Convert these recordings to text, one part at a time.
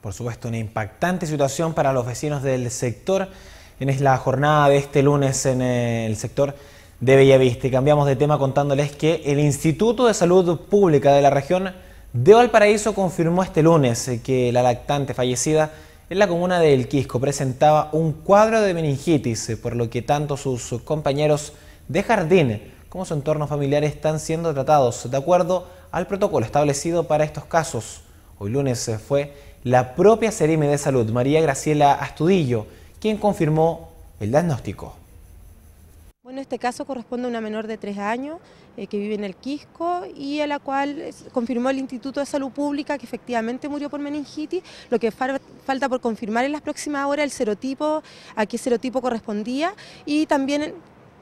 Por supuesto, una impactante situación para los vecinos del sector en la jornada de este lunes en eh, el sector de Bellavista. Y cambiamos de tema contándoles que el Instituto de Salud Pública de la región de Valparaíso confirmó este lunes eh, que la lactante fallecida en la comuna de El Quisco presentaba un cuadro de meningitis, eh, por lo que tanto sus compañeros de jardín como su entorno familiar están siendo tratados de acuerdo al protocolo establecido para estos casos. Hoy lunes fue la propia Seremi de Salud, María Graciela Astudillo, quien confirmó el diagnóstico. Bueno, este caso corresponde a una menor de tres años eh, que vive en el Quisco y a la cual confirmó el Instituto de Salud Pública que efectivamente murió por meningitis, lo que falta por confirmar en las próximas horas el serotipo, a qué serotipo correspondía y también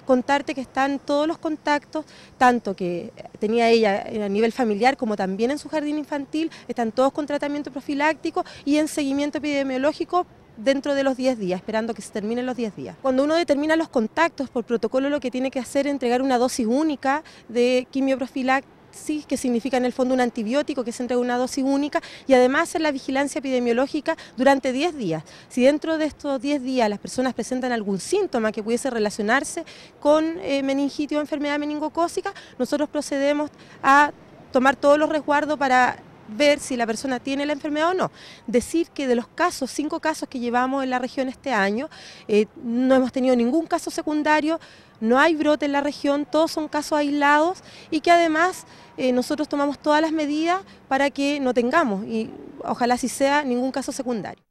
contarte que están todos los contactos, tanto que tenía ella a nivel familiar como también en su jardín infantil, están todos con tratamiento profiláctico y en seguimiento epidemiológico dentro de los 10 días, esperando que se terminen los 10 días. Cuando uno determina los contactos por protocolo, lo que tiene que hacer es entregar una dosis única de profiláctico que significa en el fondo un antibiótico que se entrega una dosis única, y además en la vigilancia epidemiológica durante 10 días. Si dentro de estos 10 días las personas presentan algún síntoma que pudiese relacionarse con meningitio eh, meningitis o enfermedad meningocócica, nosotros procedemos a tomar todos los resguardos para ver si la persona tiene la enfermedad o no. Decir que de los casos, cinco casos que llevamos en la región este año, eh, no hemos tenido ningún caso secundario, no hay brote en la región, todos son casos aislados y que además eh, nosotros tomamos todas las medidas para que no tengamos y ojalá si sea ningún caso secundario.